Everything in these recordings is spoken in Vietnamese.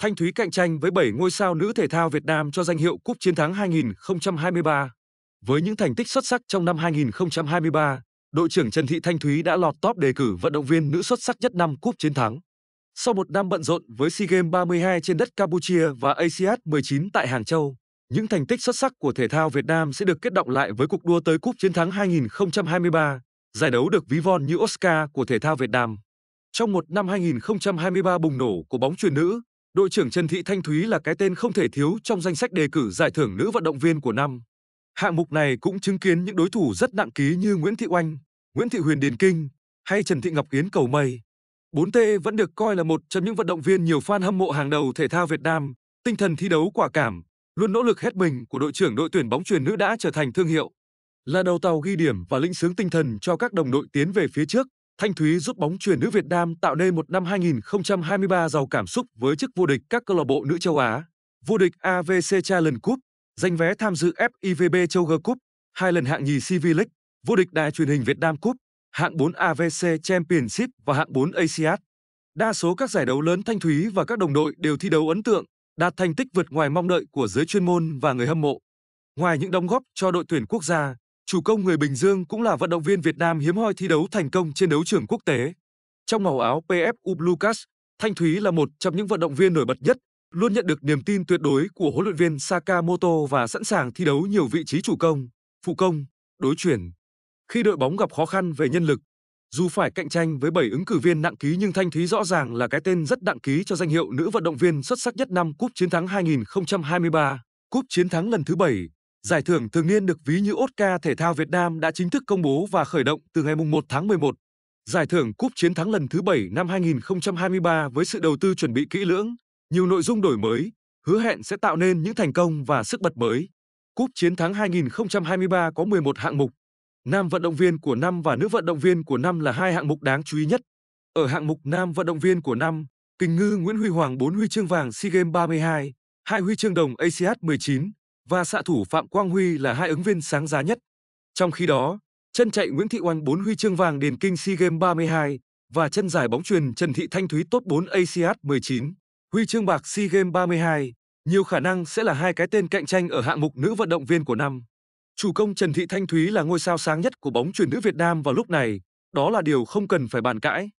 Thanh Thúy cạnh tranh với 7 ngôi sao nữ thể thao Việt Nam cho danh hiệu Cúp Chiến thắng 2023. Với những thành tích xuất sắc trong năm 2023, đội trưởng Trần Thị Thanh Thúy đã lọt top đề cử vận động viên nữ xuất sắc nhất năm Cúp Chiến thắng. Sau một năm bận rộn với SEA Games 32 trên đất Campuchia và ASEAN 19 tại Hàng Châu, những thành tích xuất sắc của thể thao Việt Nam sẽ được kết động lại với cuộc đua tới Cúp Chiến thắng 2023 giải đấu được ví von như Oscar của thể thao Việt Nam. Trong một năm 2023 bùng nổ của bóng truyền nữ, đội trưởng Trần Thị Thanh Thúy là cái tên không thể thiếu trong danh sách đề cử giải thưởng nữ vận động viên của năm. Hạng mục này cũng chứng kiến những đối thủ rất nặng ký như Nguyễn Thị Oanh, Nguyễn Thị Huyền Điền Kinh hay Trần Thị Ngọc Yến Cầu Mây. 4T vẫn được coi là một trong những vận động viên nhiều fan hâm mộ hàng đầu thể thao Việt Nam, tinh thần thi đấu quả cảm, luôn nỗ lực hết mình của đội trưởng đội tuyển bóng truyền nữ đã trở thành thương hiệu. Là đầu tàu ghi điểm và lĩnh sướng tinh thần cho các đồng đội tiến về phía trước, Thanh Thúy giúp bóng chuyền nữ Việt Nam tạo nên một năm 2023 giàu cảm xúc với chức vô địch các câu lạc bộ nữ châu Á, vô địch AVC Challenge Cup, giành vé tham dự FIVB Châu G Cup, hai lần hạng nhì CV League, vô địch đài truyền hình Việt Nam Cup, hạng 4 AVC Championship và hạng 4 ASIAD. Đa số các giải đấu lớn Thanh Thúy và các đồng đội đều thi đấu ấn tượng, đạt thành tích vượt ngoài mong đợi của giới chuyên môn và người hâm mộ. Ngoài những đóng góp cho đội tuyển quốc gia, chủ công người Bình Dương cũng là vận động viên Việt Nam hiếm hoi thi đấu thành công trên đấu trường quốc tế. Trong màu áo PFU Lucas, Thanh Thúy là một trong những vận động viên nổi bật nhất, luôn nhận được niềm tin tuyệt đối của huấn luyện viên Sakamoto và sẵn sàng thi đấu nhiều vị trí chủ công, phụ công, đối chuyển. Khi đội bóng gặp khó khăn về nhân lực, dù phải cạnh tranh với 7 ứng cử viên nặng ký nhưng Thanh Thúy rõ ràng là cái tên rất nặng ký cho danh hiệu nữ vận động viên xuất sắc nhất năm Cúp Chiến thắng 2023, Cúp Chiến thắng lần thứ 7. Giải thưởng thường niên được ví như Oscar thể thao Việt Nam đã chính thức công bố và khởi động từ ngày 1 tháng 11. Giải thưởng Cúp Chiến thắng lần thứ 7 năm 2023 với sự đầu tư chuẩn bị kỹ lưỡng, nhiều nội dung đổi mới, hứa hẹn sẽ tạo nên những thành công và sức bật mới. Cúp Chiến thắng 2023 có 11 hạng mục. Nam vận động viên của năm và nữ vận động viên của năm là hai hạng mục đáng chú ý nhất. Ở hạng mục nam vận động viên của năm, Kình ngư Nguyễn Huy Hoàng 4 huy chương vàng SEA Games 32, 2 huy chương đồng ASEAN 19, và xạ thủ Phạm Quang Huy là hai ứng viên sáng giá nhất. Trong khi đó, chân chạy Nguyễn Thị Oanh 4 huy chương vàng điền kinh SEA Games 32 và chân dài bóng truyền Trần Thị Thanh Thúy top 4 ASIAD 19, huy chương bạc SEA Games 32, nhiều khả năng sẽ là hai cái tên cạnh tranh ở hạng mục nữ vận động viên của năm. Chủ công Trần Thị Thanh Thúy là ngôi sao sáng nhất của bóng truyền nữ Việt Nam vào lúc này, đó là điều không cần phải bàn cãi.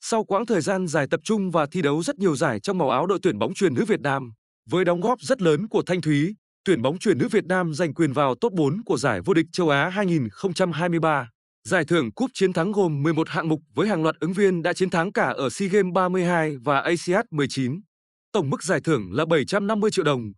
Sau quãng thời gian dài tập trung và thi đấu rất nhiều giải trong màu áo đội tuyển bóng truyền nữ Việt Nam, với đóng góp rất lớn của Thanh Thúy, tuyển bóng chuyền nữ Việt Nam giành quyền vào top 4 của giải vô địch châu Á 2023. Giải thưởng cúp chiến thắng gồm 11 hạng mục với hàng loạt ứng viên đã chiến thắng cả ở SEA Games 32 và ASEAN 19. Tổng mức giải thưởng là 750 triệu đồng.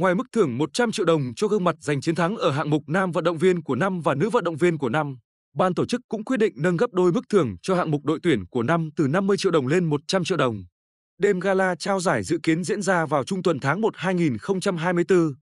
Ngoài mức thưởng 100 triệu đồng cho gương mặt giành chiến thắng ở hạng mục nam vận động viên của năm và nữ vận động viên của năm, ban tổ chức cũng quyết định nâng gấp đôi mức thưởng cho hạng mục đội tuyển của năm từ 50 triệu đồng lên 100 triệu đồng. Đêm gala trao giải dự kiến diễn ra vào trung tuần tháng 1 2024.